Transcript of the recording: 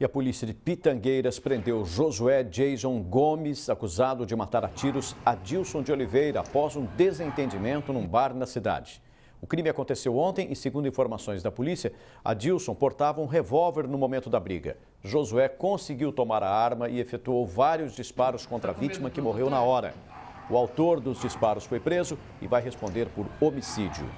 e a polícia de Pitangueiras prendeu Josué Jason Gomes, acusado de matar a tiros Adilson de Oliveira após um desentendimento num bar na cidade. O crime aconteceu ontem e, segundo informações da polícia, Adilson portava um revólver no momento da briga. Josué conseguiu tomar a arma e efetuou vários disparos contra a vítima, que morreu na hora. O autor dos disparos foi preso e vai responder por homicídio.